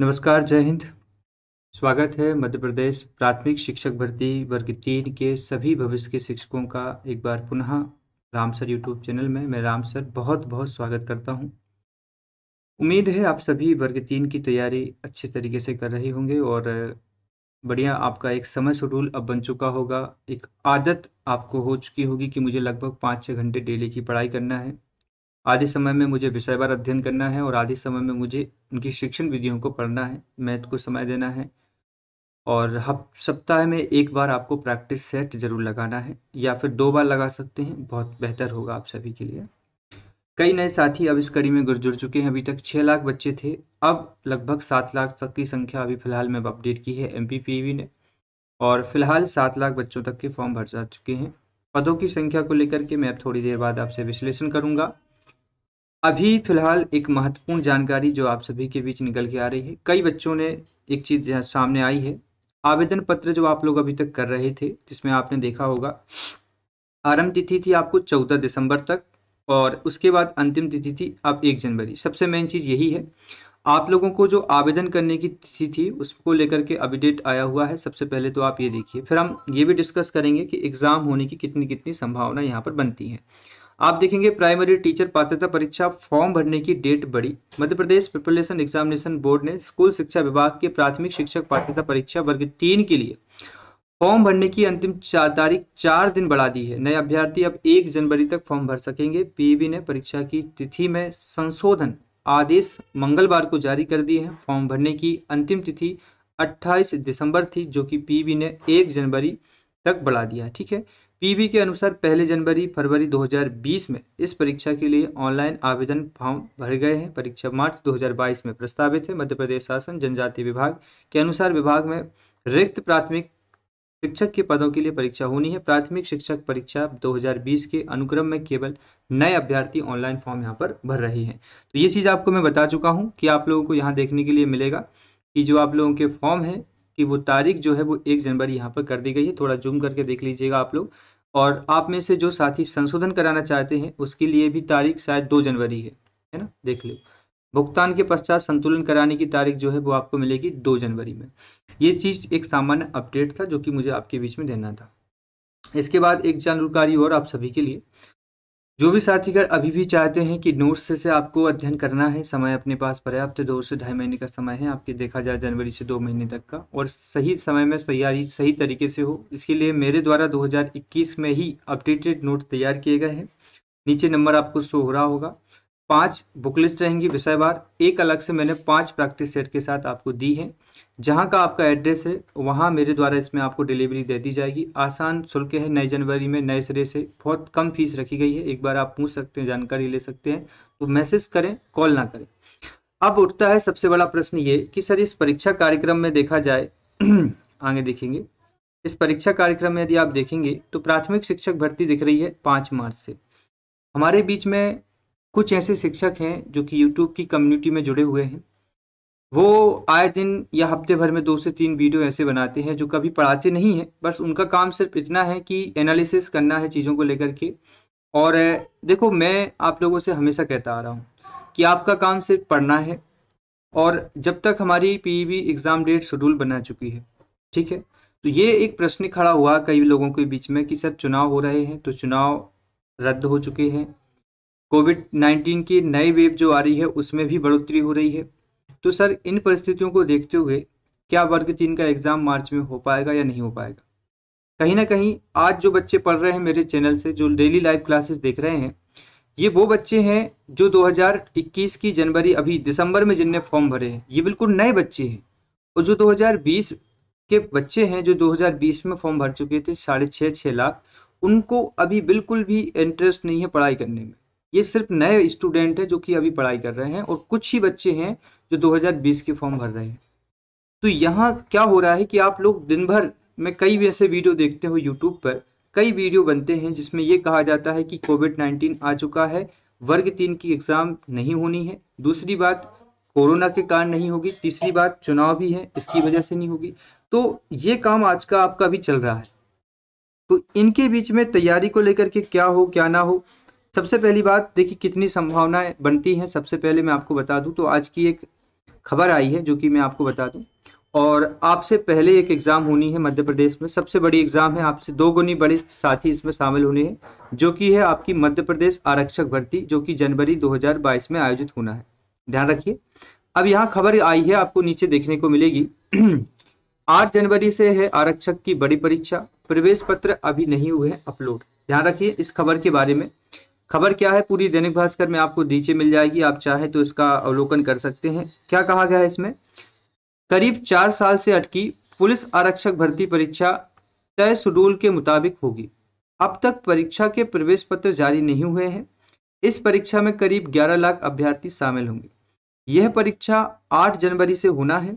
नमस्कार जय हिंद स्वागत है मध्य प्रदेश प्राथमिक शिक्षक भर्ती वर्ग तीन के सभी भविष्य के शिक्षकों का एक बार पुनः राम सर यूट्यूब चैनल में मैं राम सर बहुत बहुत स्वागत करता हूं उम्मीद है आप सभी वर्ग तीन की तैयारी अच्छे तरीके से कर रहे होंगे और बढ़िया आपका एक समय शेड्यूल अब बन चुका होगा एक आदत आपको हो चुकी होगी कि मुझे लगभग पाँच छः घंटे डेली की पढ़ाई करना है आधे समय में मुझे विषयवार अध्ययन करना है और आधे समय में मुझे उनकी शिक्षण विधियों को पढ़ना है मैथ को समय देना है और हम सप्ताह में एक बार आपको प्रैक्टिस सेट जरूर लगाना है या फिर दो बार लगा सकते हैं बहुत बेहतर होगा आप सभी के लिए कई नए साथी अब इस कड़ी में जुड़ चुके हैं अभी तक छः लाख बच्चे थे अब लगभग सात लाख तक की संख्या अभी फिलहाल में अपडेट की है एम ने और फिलहाल सात लाख बच्चों तक के फॉर्म भर जा चुके हैं पदों की संख्या को लेकर के मैं थोड़ी देर बाद आपसे विश्लेषण करूंगा अभी फिलहाल एक महत्वपूर्ण जानकारी जो आप सभी के बीच निकल के आ रही है कई बच्चों ने एक चीज़ सामने आई है आवेदन पत्र जो आप लोग अभी तक कर रहे थे जिसमें आपने देखा होगा आरंभ तिथि थी आपको चौदह दिसंबर तक और उसके बाद अंतिम तिथि थी आप एक जनवरी सबसे मेन चीज़ यही है आप लोगों को जो आवेदन करने की तिथि थी उसको लेकर के अपडेट आया हुआ है सबसे पहले तो आप ये देखिए फिर हम ये भी डिस्कस करेंगे कि एग्ज़ाम होने की कितनी कितनी संभावना यहाँ पर बनती है आप देखेंगे प्राइमरी टीचर पात्रता परीक्षा फॉर्म भरने की डेट बढ़ी Madhya Pradesh preparation examination board ने स्कूल शिक्षा विभाग के प्राथमिक शिक्षक पात्रता परीक्षा वर्ग तीन के लिए फॉर्म भरने की अंतिम तारीख चार दिन बढ़ा दी है नए अभ्यर्थी अब एक जनवरी तक फॉर्म भर सकेंगे पीबी e ने परीक्षा की तिथि में संशोधन आदेश मंगलवार को जारी कर दिए हैं फॉर्म भरने की अंतिम तिथि 28 दिसंबर थी जो कि पीबी e ने 1 जनवरी तक बढ़ा दिया ठीक है पीबी के अनुसार पहले जनवरी फरवरी 2020 में इस परीक्षा के लिए ऑनलाइन आवेदन फॉर्म भर गए हैं परीक्षा मार्च 2022 में प्रस्तावित है मध्य प्रदेश शासन जनजाति विभाग के अनुसार विभाग में रिक्त प्राथमिक शिक्षक के पदों के लिए परीक्षा होनी है प्राथमिक शिक्षक परीक्षा 2020 के अनुक्रम में केवल नए अभ्यर्थी ऑनलाइन फॉर्म यहाँ पर भर रहे हैं तो ये चीज़ आपको मैं बता चुका हूँ कि आप लोगों को यहाँ देखने के लिए मिलेगा कि जो आप लोगों के फॉर्म है कि वो तारीख जो है वो एक जनवरी यहाँ पर कर दी गई है थोड़ा जूम करके देख लीजिएगा आप लोग और आप में से जो साथी संशोधन कराना चाहते हैं उसके लिए भी तारीख शायद दो जनवरी है है ना देख लो भुगतान के पश्चात संतुलन कराने की तारीख जो है वो आपको मिलेगी दो जनवरी में ये चीज़ एक सामान्य अपडेट था जो कि मुझे आपके बीच में देना था इसके बाद एक जानकारी और आप सभी के लिए जो भी साथीगण अभी भी चाहते हैं कि नोट्स से, से आपको अध्ययन करना है समय अपने पास पर्याप्त दो से ढाई महीने का समय है आपके देखा जाए जनवरी से दो महीने तक का और सही समय में तैयारी सही तरीके से हो इसके लिए मेरे द्वारा 2021 में ही अपडेटेड नोट्स तैयार किए गए हैं नीचे नंबर आपको शो हो रहा होगा पांच बुक लिस्ट रहेंगी बार एक अलग से मैंने पांच प्रैक्टिस सेट के साथ आपको दी है जहां का आपका एड्रेस है वहां मेरे द्वारा इसमें आपको डिलीवरी दे दी जाएगी आसान शुल्क है नए जनवरी में नए सिरे से बहुत कम फीस रखी गई है एक बार आप पूछ सकते हैं जानकारी ले सकते हैं तो मैसेज करें कॉल ना करें अब उठता है सबसे बड़ा प्रश्न ये कि सर इस परीक्षा कार्यक्रम में देखा जाए आगे देखेंगे इस परीक्षा कार्यक्रम में यदि आप देखेंगे तो प्राथमिक शिक्षक भर्ती दिख रही है पाँच मार्च से हमारे बीच में कुछ ऐसे शिक्षक हैं जो कि यूट्यूब की कम्युनिटी में जुड़े हुए हैं वो आए दिन या हफ्ते भर में दो से तीन वीडियो ऐसे बनाते हैं जो कभी पढ़ाते नहीं हैं बस उनका काम सिर्फ इतना है कि एनालिसिस करना है चीज़ों को लेकर के और देखो मैं आप लोगों से हमेशा कहता आ रहा हूँ कि आपका काम सिर्फ पढ़ना है और जब तक हमारी पी एग्ज़ाम डेट शेड्यूल बना चुकी है ठीक है तो ये एक प्रश्न खड़ा हुआ कई लोगों के बीच में कि सर चुनाव हो रहे हैं तो चुनाव रद्द हो चुके हैं कोविड नाइन्टीन की नई वेब जो आ रही है उसमें भी बढ़ोतरी हो रही है तो सर इन परिस्थितियों को देखते हुए क्या वर्ग तीन का एग्ज़ाम मार्च में हो पाएगा या नहीं हो पाएगा कहीं ना कहीं आज जो बच्चे पढ़ रहे हैं मेरे चैनल से जो डेली लाइव क्लासेस देख रहे हैं ये वो बच्चे हैं जो 2021 की जनवरी अभी दिसंबर में जिनने फॉर्म भरे हैं ये बिल्कुल नए बच्चे हैं और जो 2020 के बच्चे हैं जो 2020 में फॉर्म भर चुके थे साढ़े छः छः लाख उनको अभी बिल्कुल भी इंटरेस्ट नहीं है पढ़ाई करने में ये सिर्फ नए स्टूडेंट हैं जो कि अभी पढ़ाई कर रहे हैं और कुछ ही बच्चे हैं जो 2020 के फॉर्म भर रहे हैं तो यहाँ क्या हो रहा है कि आप लोग दिन भर में कई ऐसे वीडियो देखते हो यूट्यूब पर कई वीडियो बनते हैं जिसमें ये कहा जाता है कि कोविड नाइन्टीन आ चुका है वर्ग तीन की एग्ज़ाम नहीं होनी है दूसरी बात कोरोना के कारण नहीं होगी तीसरी बात चुनाव भी है इसकी वजह से नहीं होगी तो ये काम आज का आपका भी चल रहा है तो इनके बीच में तैयारी को लेकर के क्या हो क्या ना हो सबसे पहली बात देखिए कितनी संभावनाएं बनती हैं सबसे पहले मैं आपको बता दूं तो आज की एक खबर आई है जो कि मैं आपको बता दूं और आपसे पहले एक एग्ज़ाम होनी है मध्य प्रदेश में सबसे बड़ी एग्ज़ाम है आपसे दो गुनी बड़े साथी इसमें शामिल होने हैं जो कि है आपकी मध्य प्रदेश आरक्षक भर्ती जो कि जनवरी दो में आयोजित होना है ध्यान रखिए अब यहाँ खबर आई है आपको नीचे देखने को मिलेगी आठ जनवरी से है आरक्षक की बड़ी परीक्षा प्रवेश पत्र अभी नहीं हुए अपलोड ध्यान रखिए इस खबर के बारे में खबर क्या है पूरी दैनिक भास्कर में आपको नीचे मिल जाएगी आप चाहे तो इसका अवलोकन कर सकते हैं क्या कहा गया है इसमें करीब चार साल से अटकी पुलिस आरक्षक भर्ती परीक्षा तय शेड्यूल के मुताबिक होगी अब तक परीक्षा के प्रवेश पत्र जारी नहीं हुए हैं इस परीक्षा में करीब 11 लाख अभ्यर्थी शामिल होंगे यह परीक्षा 8 जनवरी से होना है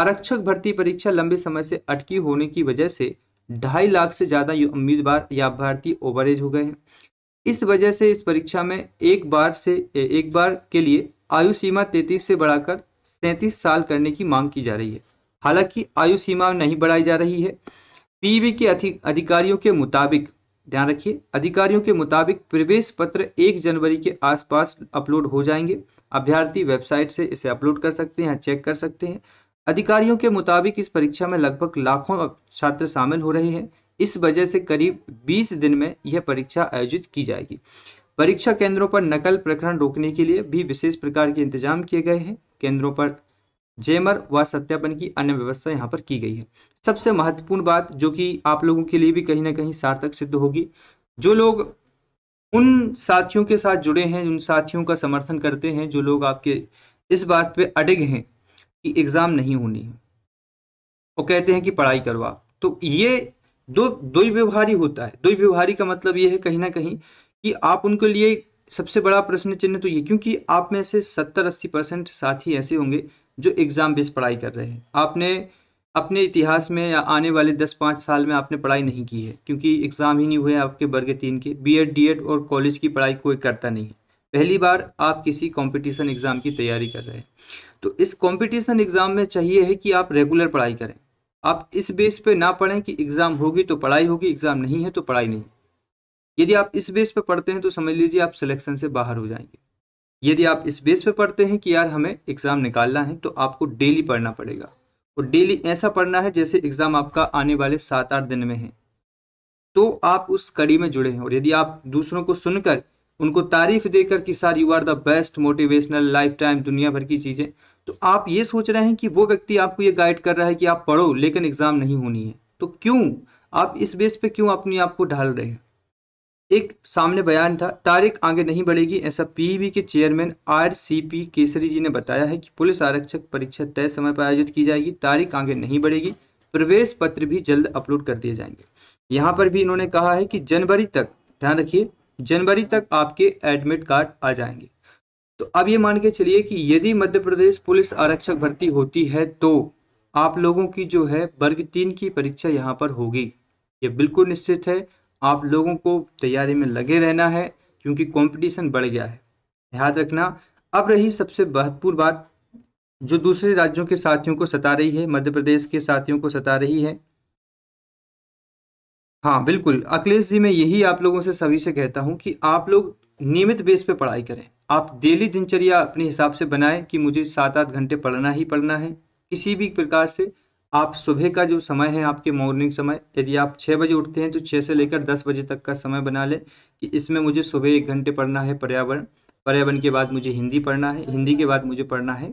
आरक्षक भर्ती परीक्षा लंबे समय से अटकी होने की वजह से ढाई लाख से ज़्यादा उम्मीदवार या अभ्यर्थी ओवरेज हो गए हैं इस वजह से इस परीक्षा में एक बार से एक बार के लिए आयु सीमा 33 से बढ़ाकर 37 साल करने की मांग की जा रही है हालांकि आयु सीमा नहीं बढ़ाई जा रही है पीवी के अधिकारियों के मुताबिक ध्यान रखिए अधिकारियों के मुताबिक प्रवेश पत्र 1 जनवरी के आसपास अपलोड हो जाएंगे अभ्यर्थी वेबसाइट से इसे अपलोड कर सकते हैं चेक कर सकते हैं अधिकारियों के मुताबिक इस परीक्षा में लगभग लाखों छात्र शामिल हो रहे हैं इस वजह से करीब 20 दिन में यह परीक्षा आयोजित की जाएगी परीक्षा केंद्रों पर नकल प्रकरण रोकने के लिए भी विशेष प्रकार के इंतजाम किए गए हैं केंद्रों पर जेमर व सत्यापन की अन्य व्यवस्था यहाँ पर की गई है सबसे महत्वपूर्ण बात जो कि आप लोगों के लिए भी कहीं ना कहीं सार्थक सिद्ध होगी जो लोग उन साथियों के साथ जुड़े हैं उन साथियों का समर्थन करते हैं जो लोग आपके इस बात पे अडिग हैं कि एग्जाम नहीं होनी है वो कहते हैं कि पढ़ाई करो आप तो ये दो द्विव्यवहारी होता है द्विव्यवहारी का मतलब ये है कहीं ना कहीं कि आप उनके लिए सबसे बड़ा प्रश्न चिन्ह तो ये क्योंकि आप में से सत्तर अस्सी परसेंट साथी ऐसे होंगे जो एग्ज़ाम बेस पढ़ाई कर रहे हैं आपने अपने इतिहास में या आने वाले दस पाँच साल में आपने पढ़ाई नहीं की है क्योंकि एग्ज़ाम ही नहीं हुए आपके वर्ग तीन के बी एड डी एड और कॉलेज की पढ़ाई कोई करता नहीं है पहली बार आप किसी कॉम्पिटिशन एग्ज़ाम की तैयारी कर रहे हैं तो इस कॉम्पिटिशन एग्ज़ाम में चाहिए है कि आप रेगुलर पढ़ाई करें आप इस बेस पे ना पढ़ें कि एग्ज़ाम होगी तो पढ़ाई होगी एग्ज़ाम नहीं है तो पढ़ाई नहीं यदि आप इस बेस पे पढ़ते हैं तो समझ लीजिए आप सिलेक्शन से बाहर हो जाएंगे यदि आप इस बेस पे पढ़ते हैं कि यार हमें एग्ज़ाम निकालना है तो आपको डेली पढ़ना पड़ेगा और डेली ऐसा पढ़ना है जैसे एग्ज़ाम आपका आने वाले सात आठ दिन में है तो आप उस कड़ी में जुड़े हैं और यदि आप दूसरों को सुनकर उनको तारीफ देकर कि sir you are the best motivational life time दुनिया भर की चीज़ें तो आप ये सोच रहे हैं कि वो व्यक्ति आपको ये गाइड कर रहा है कि आप पढ़ो लेकिन एग्जाम नहीं होनी है तो क्यों आप इस बेस पे क्यों अपने आप को ढाल रहे हैं एक सामने बयान था तारीख आगे नहीं बढ़ेगी ऐसा पीईबी के chairman R C P Kesari ji ने बताया है कि पुलिस आरक्षक परीक्षा तय समय पर आयोजित की जाएगी तारीख आगे नहीं बढ़ेगी प्रवेश पत्र भी जल्द अपलोड कर दिए जाएंगे यहाँ पर भी इन्होंने कहा है कि जनवरी तक ध्यान रखिए जनवरी तक आपके एडमिट कार्ड आ जाएंगे तो अब ये मान के चलिए कि यदि मध्य प्रदेश पुलिस आरक्षक भर्ती होती है तो आप लोगों की जो है वर्ग तीन की परीक्षा यहाँ पर होगी ये बिल्कुल निश्चित है आप लोगों को तैयारी में लगे रहना है क्योंकि कंपटीशन बढ़ गया है याद रखना अब रही सबसे महत्वपूर्ण बात जो दूसरे राज्यों के साथियों को सता रही है मध्य प्रदेश के साथियों को सता रही है हाँ बिल्कुल अखिलेश जी मैं यही आप लोगों से सभी से कहता हूँ कि आप लोग नियमित बेस पे पढ़ाई करें आप डेली दिनचर्या अपने हिसाब से बनाएं कि मुझे सात आठ घंटे पढ़ना ही पढ़ना है किसी भी प्रकार से आप सुबह का जो समय है आपके मॉर्निंग समय यदि आप छः बजे उठते हैं तो छः से लेकर दस बजे तक का समय बना लें कि इसमें मुझे सुबह एक घंटे पढ़ना है पर्यावरण पर्यावरण के बाद मुझे हिंदी पढ़ना है हिंदी के बाद मुझे पढ़ना है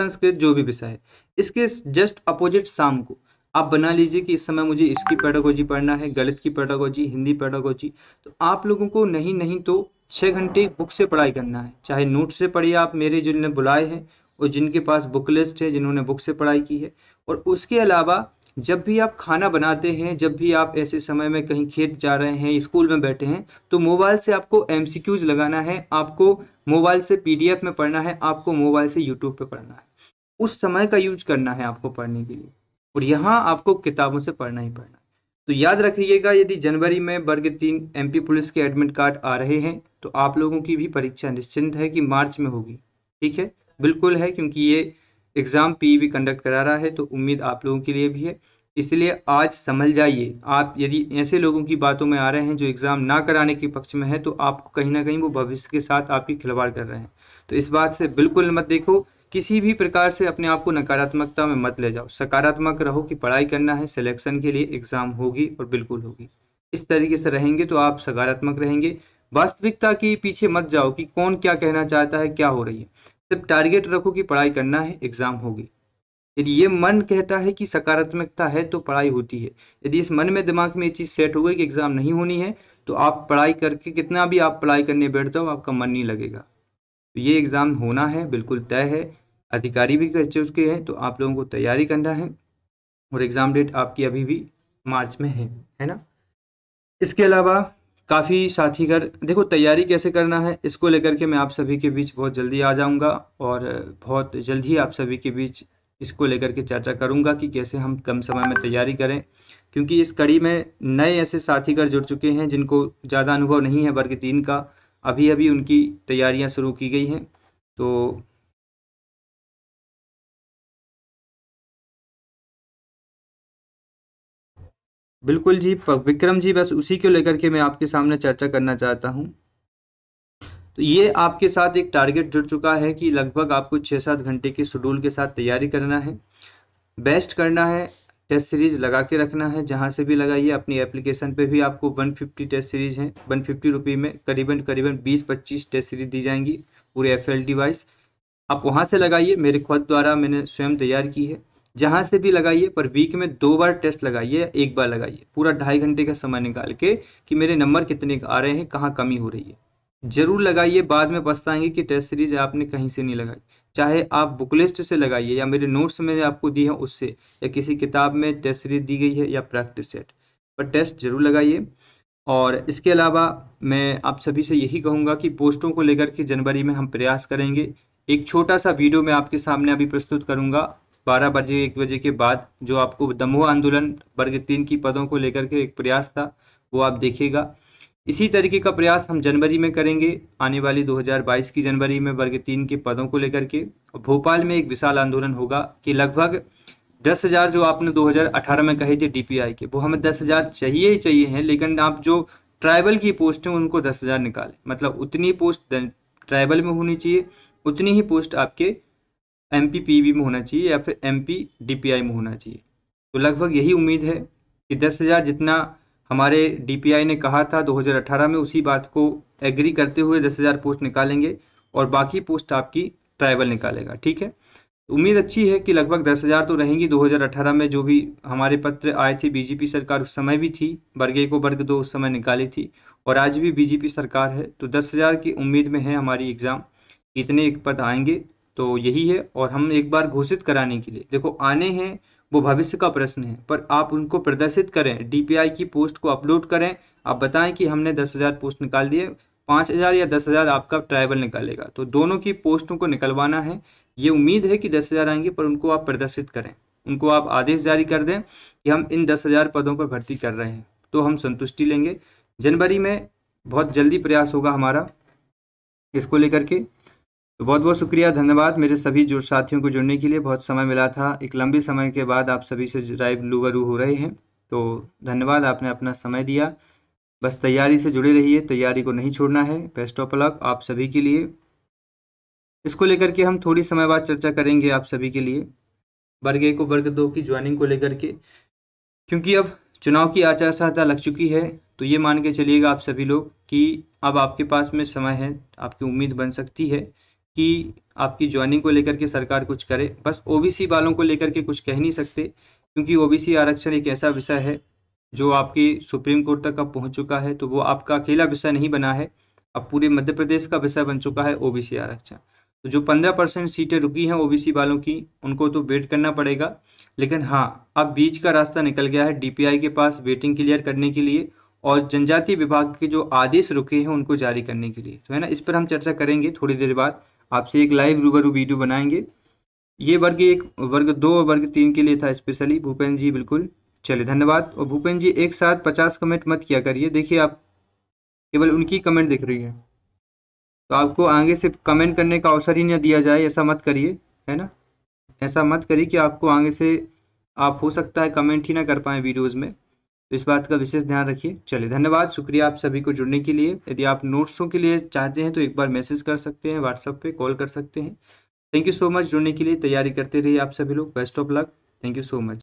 संस्कृत जो भी विषय है इसके जस्ट अपोजिट शाम को आप बना लीजिए कि इस समय मुझे इसकी पेडागोजी पढ़ना है गणित की पेडागोजी हिंदी पेडागोजी तो आप लोगों को नहीं नहीं तो छः घंटे बुक से पढ़ाई करना है चाहे नोट से पढ़िए आप मेरे जिनने बुलाए हैं और जिनके पास बुक लिस्ट है जिन्होंने बुक से पढ़ाई की है और उसके अलावा जब भी आप खाना बनाते हैं जब भी आप ऐसे समय में कहीं खेत जा रहे हैं स्कूल में बैठे हैं तो मोबाइल से आपको एम लगाना है आपको मोबाइल से पी में पढ़ना है आपको मोबाइल से यूट्यूब पर पढ़ना है उस समय का यूज करना है आपको पढ़ने के लिए और यहाँ आपको किताबों से पढ़ना ही पढ़ना तो याद रखिएगा यदि जनवरी में वर्ग तीन एमपी पुलिस के एडमिट कार्ड आ रहे हैं तो आप लोगों की भी परीक्षा निश्चिंत है कि मार्च में होगी ठीक है बिल्कुल है क्योंकि ये एग्ज़ाम e भी कंडक्ट करा रहा है तो उम्मीद आप लोगों के लिए भी है इसलिए आज संभल जाइए आप यदि ऐसे लोगों की बातों में आ रहे हैं जो एग्ज़ाम ना कराने के पक्ष में है तो आपको कहीं ना कहीं वो भविष्य के साथ आपकी खिलवाड़ कर रहे हैं तो इस बात से बिल्कुल मत देखो किसी भी प्रकार से अपने आप को नकारात्मकता में मत ले जाओ सकारात्मक रहो कि पढ़ाई करना है सिलेक्शन के लिए एग्ज़ाम होगी और बिल्कुल होगी इस तरीके से रहेंगे तो आप सकारात्मक रहेंगे वास्तविकता के पीछे मत जाओ कि कौन क्या कहना चाहता है क्या हो रही है सिर्फ टारगेट रखो कि पढ़ाई करना है एग्ज़ाम होगी यदि ये मन कहता है कि सकारात्मकता है तो पढ़ाई होती है यदि इस मन में दिमाग में ये चीज़ सेट हो गई कि एग्ज़ाम नहीं होनी है तो आप पढ़ाई करके कितना भी आप पढ़ाई करने बैठ जाओ आपका मन नहीं लगेगा तो ये एग्ज़ाम होना है बिल्कुल तय है अधिकारी भी कर चुके हैं तो आप लोगों को तैयारी करना है और एग्ज़ाम डेट आपकी अभी भी मार्च में है है ना इसके अलावा काफ़ी साथीगर देखो तैयारी कैसे करना है इसको लेकर के मैं आप सभी के बीच बहुत जल्दी आ जाऊंगा और बहुत जल्द ही आप सभी के बीच इसको लेकर के चर्चा करूंगा कि कैसे हम कम समय में तैयारी करें क्योंकि इस कड़ी में नए ऐसे साथीगर जुड़ चुके हैं जिनको ज़्यादा अनुभव नहीं है वर्ग तीन का अभी अभी उनकी तैयारियां शुरू की गई हैं तो बिल्कुल जी विक्रम जी बस उसी को लेकर के मैं आपके सामने चर्चा करना चाहता हूं तो ये आपके साथ एक टारगेट जुड़ चुका है कि लगभग आपको छः सात घंटे के शेड्यूल के साथ तैयारी करना है बेस्ट करना है टेस्ट सीरीज लगा के रखना है जहाँ से भी लगाइए अपनी एप्लीकेशन पे भी आपको 150 टेस्ट सीरीज है वन फिफ्टी रुपी में करीबन करीबन 20-25 टेस्ट सीरीज दी जाएंगी पूरे एफ एल डिवाइस आप वहाँ से लगाइए मेरे खुद द्वारा मैंने स्वयं तैयार की है जहाँ से भी लगाइए पर वीक में दो बार टेस्ट लगाइए एक बार लगाइए पूरा ढाई घंटे का समय निकाल के कि मेरे नंबर कितने आ रहे हैं कहाँ कमी हो रही है जरूर लगाइए बाद में पछताएंगे कि टेस्ट सीरीज आपने कहीं से नहीं लगाई चाहे आप बुकलिस्ट से लगाइए या मेरे नोट्स में आपको दी है उससे या किसी किताब में टेस्ट सीरीज दी गई है या प्रैक्टिस सेट पर टेस्ट जरूर लगाइए और इसके अलावा मैं आप सभी से यही कहूँगा कि पोस्टों को लेकर के जनवरी में हम प्रयास करेंगे एक छोटा सा वीडियो मैं आपके सामने अभी प्रस्तुत करूँगा बारह बजे एक बजे के बाद जो आपको दमोह आंदोलन वर्ग तीन की पदों को लेकर के एक प्रयास था वो आप देखिएगा इसी तरीके का प्रयास हम जनवरी में करेंगे आने वाली 2022 की जनवरी में वर्ग तीन के पदों को लेकर के भोपाल में एक विशाल आंदोलन होगा कि लगभग दस हजार जो आपने 2018 में कहे थे डीपीआई के वो हमें दस हजार चाहिए ही चाहिए हैं लेकिन आप जो ट्राइबल की पोस्ट हैं उनको दस हजार निकालें मतलब उतनी पोस्ट ट्राइबल में होनी चाहिए उतनी ही पोस्ट आपके एम पी में होना चाहिए या फिर एम पी में होना चाहिए तो लगभग यही उम्मीद है कि दस हजार जितना हमारे डीपीआई ने कहा था 2018 में उसी बात को एग्री करते हुए 10,000 पोस्ट निकालेंगे और बाकी पोस्ट आपकी ट्राइबल निकालेगा ठीक है उम्मीद अच्छी है कि लगभग 10,000 तो रहेंगी 2018 में जो भी हमारे पत्र आए थे बीजेपी सरकार उस समय भी थी वर्ग को वर्ग दो उस समय निकाली थी और आज भी बीजेपी सरकार है तो हज़ार की उम्मीद में है हमारी एग्ज़ाम इतने एक पद आएंगे तो यही है और हम एक बार घोषित कराने के लिए देखो आने हैं वो भविष्य का प्रश्न है पर आप उनको प्रदर्शित करें डीपीआई की पोस्ट को अपलोड करें आप बताएं कि हमने दस हज़ार पोस्ट निकाल दिए पाँच हज़ार या दस हज़ार आपका ट्राइवल निकालेगा तो दोनों की पोस्टों को निकलवाना है ये उम्मीद है कि दस हज़ार आएंगे पर उनको आप प्रदर्शित करें उनको आप आदेश जारी कर दें कि हम इन दस हज़ार पदों पर भर्ती कर रहे हैं तो हम संतुष्टि लेंगे जनवरी में बहुत जल्दी प्रयास होगा हमारा इसको लेकर के तो बहुत बहुत शुक्रिया धन्यवाद मेरे सभी जो साथियों को जुड़ने के लिए बहुत समय मिला था एक लंबे समय के बाद आप सभी से राइव लूबरू हो रहे हैं तो धन्यवाद आपने अपना समय दिया बस तैयारी से जुड़े रहिए तैयारी को नहीं छोड़ना है बेस्ट ऑफ लक आप सभी के लिए इसको लेकर के हम थोड़ी समय बाद चर्चा करेंगे आप सभी के लिए वर्ग एक वर्ग दो की ज्वाइनिंग को लेकर के क्योंकि अब चुनाव की आचार संहिता लग चुकी है तो ये मान के चलिएगा आप सभी लोग कि अब आपके पास में समय है आपकी उम्मीद बन सकती है कि आपकी ज्वाइनिंग को लेकर के सरकार कुछ करे बस ओबीसी वालों को लेकर के कुछ कह नहीं सकते क्योंकि ओबीसी आरक्षण एक ऐसा विषय है जो आपकी सुप्रीम कोर्ट तक अब पहुंच चुका है तो वो आपका अकेला विषय नहीं बना है अब पूरे मध्य प्रदेश का विषय बन चुका है ओबीसी आरक्षण तो जो पंद्रह परसेंट सीटें रुकी हैं ओबीसी वालों की उनको तो वेट करना पड़ेगा लेकिन हाँ अब बीच का रास्ता निकल गया है डी के पास वेटिंग क्लियर करने के लिए और जनजाति विभाग के जो आदेश रुके हैं उनको जारी करने के लिए तो है ना इस पर हम चर्चा करेंगे थोड़ी देर बाद आपसे एक लाइव रूबरू वीडियो बनाएंगे ये वर्ग एक वर्ग दो और वर्ग तीन के लिए था स्पेशली भूपेन जी बिल्कुल चलिए धन्यवाद और भूपेन जी एक साथ पचास कमेंट मत किया करिए देखिए आप केवल उनकी कमेंट दिख रही है तो आपको आगे से कमेंट करने का अवसर ही ना दिया जाए ऐसा मत करिए है ना ऐसा मत करिए कि आपको आगे से आप हो सकता है कमेंट ही ना कर पाएँ वीडियोज़ में तो इस बात का विशेष ध्यान रखिए चलिए धन्यवाद शुक्रिया आप सभी को जुड़ने के लिए यदि आप नोट्सों के लिए चाहते हैं तो एक बार मैसेज कर सकते हैं व्हाट्सएप पे कॉल कर सकते हैं थैंक यू सो मच जुड़ने के लिए तैयारी करते रहिए आप सभी लोग best of luck thank you so much